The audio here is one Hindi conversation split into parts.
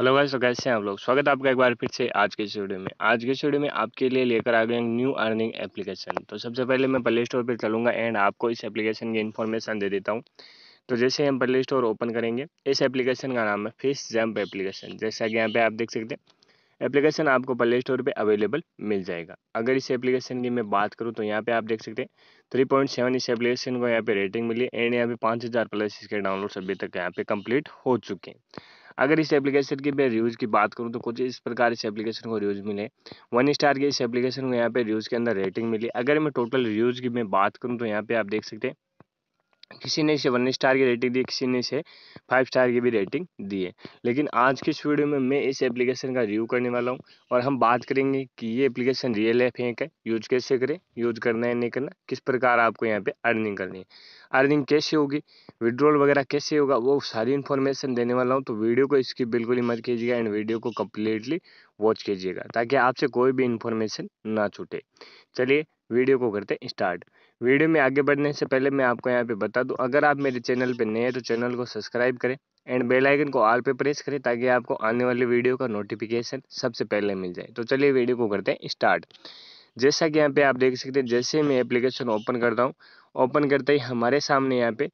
हेलो गाइस तो कैसे हैं आप लोग स्वागत है आपका एक बार फिर से आज के वीडियो में आज के वीडियो में आपके लिए लेकर आ गए न्यू अर्निंग एप्लीकेशन तो सबसे पहले मैं प्ले स्टोर पर चलूँगा एंड आपको इस एप्लीकेशन की इन्फॉर्मेशन दे देता हूँ तो जैसे हम प्ले स्टोर ओपन करेंगे इस एप्लीकेशन का नाम है फेस जम्प एप्लीकेशन जैसा कि यहाँ पर आप देख सकते हैं एप्लीकेशन आपको प्ले स्टोर पर अवेलेबल मिल जाएगा अगर इस एप्लीकेशन की मैं बात करूँ तो यहाँ पर आप देख सकते हैं थ्री पॉइंट सेवन इस एप्लीकेशन को यहाँ पे रेटिंग मिली एंड यहाँ पे पाँच हज़ार प्लस इसके डाउनलोड्स अभी तक यहाँ पे कंप्लीट हो चुके हैं अगर इस एप्लीकेशन की मैं रिव्यूज़ की बात करूँ तो कुछ इस प्रकार इस एप्लीकेशन को रिव्यूज़ मिले वन स्टार के इस एप्लीकेशन को यहाँ पे रिव्यूज़ के अंदर रेटिंग मिली अगर मैं टोटल रिव्यूज़ की मैं बात करूँ तो यहाँ पे आप देख सकते हैं किसी ने इसे वन स्टार की रेटिंग दी किसी ने इसे फाइव स्टार की भी रेटिंग दी है लेकिन आज की इस वीडियो में मैं इस एप्लीकेशन का रिव्यू करने वाला हूँ और हम बात करेंगे कि ये एप्लीकेशन रियल है फेंक है यूज कैसे करें यूज करना है नहीं करना किस प्रकार आपको यहाँ पे अर्निंग करनी है अर्निंग कैसे होगी विड्रॉल वगैरह कैसे होगा वो सारी इन्फॉर्मेशन देने वाला हूँ तो वीडियो को इसकी बिल्कुल ही मत कीजिएगा एंड वीडियो को कम्प्लीटली वॉच कीजिएगा ताकि आपसे कोई भी इन्फॉर्मेशन ना छूटे चलिए वीडियो को करते हैं स्टार्ट वीडियो में आगे बढ़ने से पहले मैं आपको यहाँ पे बता दूँ अगर आप मेरे चैनल पे नए हैं तो चैनल को सब्सक्राइब करें एंड बेल आइकन को ऑल पे प्रेस करें ताकि आपको आने वाले वीडियो का नोटिफिकेशन सबसे पहले मिल जाए तो चलिए वीडियो को करते हैं स्टार्ट जैसा कि यहाँ पे आप देख सकते हैं जैसे मैं एप्लीकेशन ओपन करता हूँ ओपन करते ही हमारे सामने यहाँ पे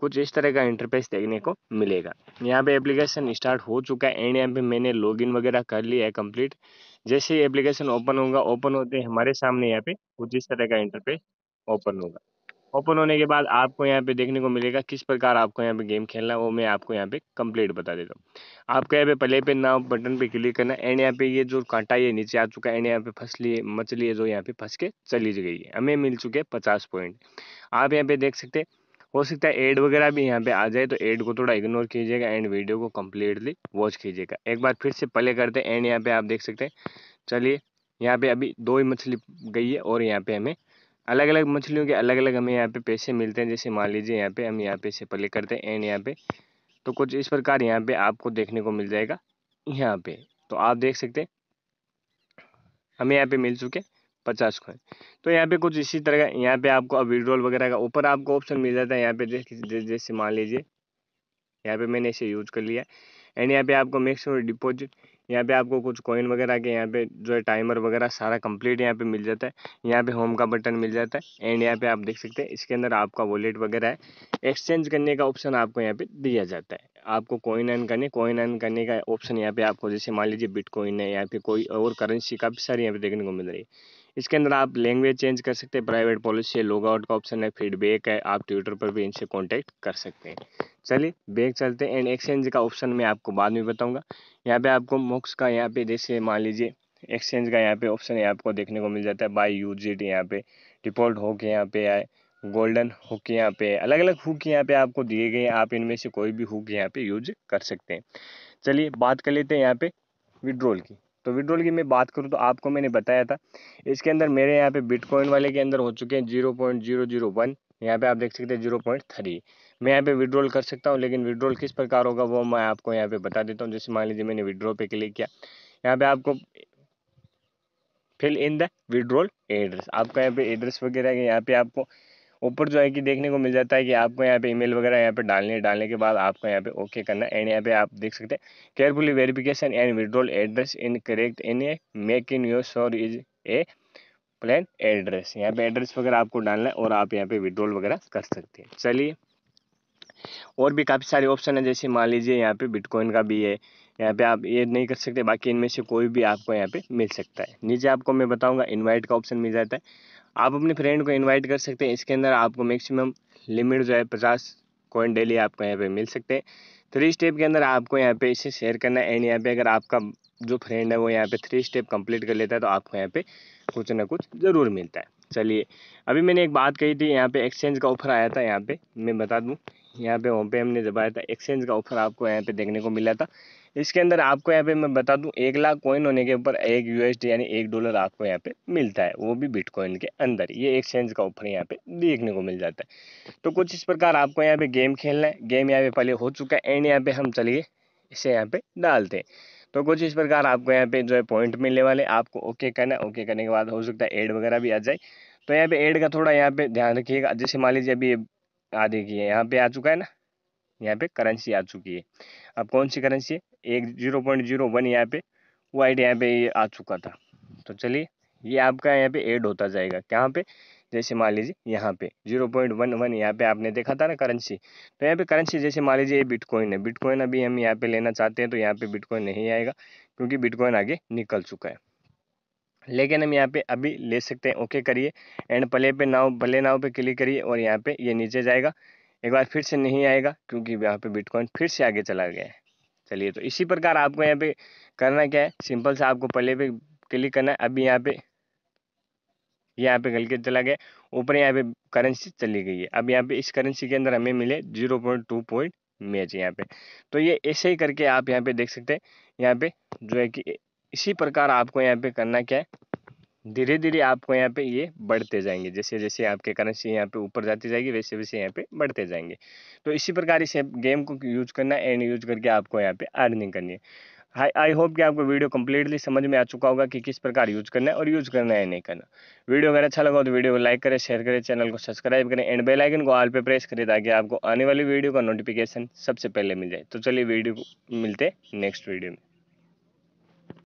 कुछ इस तरह का इंटरफेस देखने को मिलेगा यहाँ पे एप्लीकेशन स्टार्ट हो चुका है एंड यहाँ पे मैंने लॉगिन वगैरह कर लिया है कंप्लीट जैसे ही एप्लीकेशन ओपन होगा ओपन होते हैं हमारे सामने यहाँ पे कुछ इस तरह का इंटरफेस ओपन होगा ओपन होने के बाद आपको यहाँ पे देखने को मिलेगा किस प्रकार आपको यहाँ पे गेम खेलना है वो मैं आपको यहाँ पे कंप्लीट बता देता हूँ आपको यहाँ पे पहले पे नाव बटन पे क्लिक करना एंड यहाँ पे ये जो कांटा ये नीचे आ चुका है एंड यहाँ पे फंसली मछली है जो यहाँ पे फंस के चली गई है हमें मिल चुके हैं पचास पॉइंट आप यहाँ पे देख सकते हैं हो सकता है एड वगैरह भी यहाँ पे आ जाए तो एड को थोड़ा इग्नोर कीजिएगा एंड वीडियो को कम्प्लीटली वॉच कीजिएगा एक बार फिर से प्ले करते हैं एंड यहाँ पे आप देख सकते हैं चलिए यहाँ पे अभी दो ही मछली गई है और यहाँ पे हमें अलग अलग मछलियों के अलग अलग हमें यहाँ पे पैसे मिलते हैं जैसे मान लीजिए यहाँ पे हम यहाँ पे से प्ले करते हैं एंड यहाँ पे तो कुछ इस प्रकार यहाँ पे आपको देखने को मिल जाएगा यहाँ पे तो आप देख सकते हैं हमें यहाँ पे मिल चुके पचास कॉइन तो यहाँ पे कुछ इसी तरह का यहाँ पे आपको अब विड्रॉल वगैरह का ऊपर आपको ऑप्शन मिल जाता है यहाँ पे जैसे मान लीजिए यहाँ पे मैंने इसे यूज कर लिया एंड यहाँ पे आपको मैक्सिमम डिपॉजिट यहाँ पे आपको कुछ कॉइन वगैरह के यहाँ पे जो है टाइमर वगैरह सारा कंप्लीट यहाँ पे मिल जाता है यहाँ पे होम का बटन मिल जाता है एंड यहाँ पे आप देख सकते हैं इसके अंदर आपका वॉलेट वगैरह है एक्सचेंज करने का ऑप्शन आपको यहाँ पे दिया जाता है आपको कॉइन अर्न करने कॉइन अर्न करने का ऑप्शन यहाँ पे आपको जैसे मान लीजिए बिटकॉइन है यहाँ पे कोई और करेंसी काफ़ी सारी यहाँ पे देखने को मिल रही है इसके अंदर आप लैंग्वेज चेंज कर सकते हैं प्राइवेट पॉलिसी है लोग आउट का ऑप्शन है फीडबैक है आप ट्विटर पर भी इनसे कॉन्टैक्ट कर सकते हैं चलिए बैग चलते हैं एंड एक्सचेंज का ऑप्शन मैं आपको बाद में बताऊँगा यहाँ पर आपको मुक्स का यहाँ पे जैसे मान लीजिए एक्सचेंज का यहाँ पे ऑप्शन है आपको देखने को मिल जाता है बाई यूज इट यहाँ पे डिफॉल्ट हो के यहाँ पे आए गोल्डन हुक यहाँ पे अलग अलग हुक यहाँ पे आपको दिए गए हैं आप इनमें से कोई भी हुक यहाँ पे यूज कर सकते हैं चलिए बात कर लेते हैं यहाँ पे विड्रॉल की तो विड्रॉल की मैं बात करूँ तो आपको मैंने बताया था इसके अंदर मेरे यहाँ पे बिटकॉइन वाले के अंदर हो चुके हैं zero point zero zero one यहाँ पे आप देख सकते हैं जीरो पॉइंट थ्री मैं यहाँ पे विड्रॉल कर सकता हूँ लेकिन विड्रॉल किस प्रकार होगा वो मैं आपको यहाँ पे बता देता हूँ जैसे मान लीजिए मैंने विड्रॉ पे क्लिक किया यहाँ पे आपको fill in the withdrawal address आपका यहाँ पे एड्रेस वगैरह यहाँ पे आपको ऊपर जो है कि देखने को मिल जाता है कि आपको यहाँ पे ईमेल वगैरह यहाँ पे डालने डालने के बाद आपको यहाँ पे ओके करना एंड यहाँ पे आप देख सकते हैं carefully verification and withdrawal address in correct in a make in your sure is a plan address यहाँ पे एड्रेस वगैरह आपको डालना है और आप यहाँ पे विड्रोल वगैरह कर सकते हैं चलिए और भी काफ़ी सारे ऑप्शन है जैसे मान लीजिए यहाँ पे बिटकॉइन का भी है यहाँ पे आप ये नहीं कर सकते बाकी इनमें से कोई भी आपको यहाँ पे मिल सकता है नीचे आपको मैं बताऊँगा इनवाइट का ऑप्शन मिल जाता है आप अपने फ्रेंड को इनवाइट कर सकते हैं इसके अंदर आपको मैक्सिमम लिमिट जो है पचास कॉइन डेली आपको यहाँ पे मिल सकते हैं थ्री स्टेप के अंदर आपको यहाँ पे इसे शेयर करना है एंड यहाँ पे अगर आपका जो फ्रेंड है वो यहाँ पे थ्री स्टेप कंप्लीट कर लेता है तो आपको यहाँ पे कुछ ना कुछ ज़रूर मिलता है चलिए अभी मैंने एक बात कही थी यहाँ पे एक्सचेंज का ऑफर आया था यहाँ पे मैं बता दूँ यहाँ पे वहाँ पे हमने जब आया था एक्सचेंज का ऑफर आपको यहाँ पे देखने को मिला था इसके अंदर आपको यहाँ पे मैं बता दूँ एक लाख कॉइन होने के ऊपर एक यू यानी एक डॉलर आपको यहाँ पे मिलता है वो भी बिटकॉइन के अंदर ये एक्सचेंज का ऑफर यहाँ पे देखने को मिल जाता है तो कुछ इस प्रकार आपको यहाँ पे गेम खेलना है गेम यहाँ पे पहले हो चुका है एंड यहाँ पे हम चलिए इसे यहाँ पे डालते हैं तो कुछ इस प्रकार आपको यहाँ पे जो है पॉइंट मिलने वाले आपको ओके करना है ओके करने के बाद हो सकता है एड वगैरह भी आ जाए तो यहाँ पे एड का थोड़ा यहाँ पे ध्यान रखिएगा जैसे मान लीजिए अभी आ देखिए यहाँ पे आ चुका है ना यहाँ पे करेंसी आ चुकी है अब कौन सी करेंसी है एक जीरो पॉइंट जीरो वन यहाँ पे वाइड यहाँ पे ये आ चुका था तो चलिए ये आपका यहाँ पे ऐड होता जाएगा कहाँ पे जैसे मान लीजिए यहाँ पे जीरो पॉइंट वन वन यहाँ पे आपने देखा था ना करेंसी तो यहाँ पे करेंसी जैसे मान लीजिए ये बिटकॉइन है बिटकॉइन अभी हम यहाँ पे लेना चाहते हैं तो यहाँ पे बिटकॉइन नहीं आएगा क्योंकि बिटकॉइन आगे निकल चुका है लेकिन हम यहाँ पे अभी ले सकते हैं ओके करिए एंड प्ले पे नाव प्ले नाव पे क्लिक करिए और यहाँ पे ये नीचे जाएगा एक बार फिर से नहीं आएगा क्योंकि यहाँ पे बिटकॉइन फिर से आगे चला गया है चलिए तो इसी प्रकार आपको यहाँ पे करना क्या है सिंपल सा आपको पहले पे क्लिक करना है अभी यहाँ पे यहाँ पे गल के चला गया ऊपर यहाँ पे करेंसी चली गई है अब यहाँ पे इस करेंसी के अंदर हमें मिले zero point two point match यहाँ पे तो ये ऐसे ही करके आप यहाँ पे देख सकते हैं यहाँ पे जो है कि इसी प्रकार आपको यहाँ पे करना क्या है धीरे धीरे आपको यहाँ पे ये बढ़ते जाएंगे जैसे जैसे आपके करेंसी यहाँ पे ऊपर जाती जाएगी वैसे वैसे यहाँ पे बढ़ते जाएंगे तो इसी प्रकार इसे गेम को यूज करना एंड यूज करके आपको यहाँ पे अर्निंग करनी है हाई आई होप कि आपको वीडियो कम्प्लीटली समझ में आ चुका होगा कि किस प्रकार यूज करना है और यूज करना है नहीं करना वीडियो अगर अच्छा लगा तो वीडियो को लाइक करें शेयर करें चैनल को सब्सक्राइब करें एंड बेल आइकन को ऑल पे प्रेस करें ताकि आपको आने वाली वीडियो का नोटिफिकेशन सबसे पहले मिल जाए तो चलिए वीडियो को मिलते नेक्स्ट वीडियो में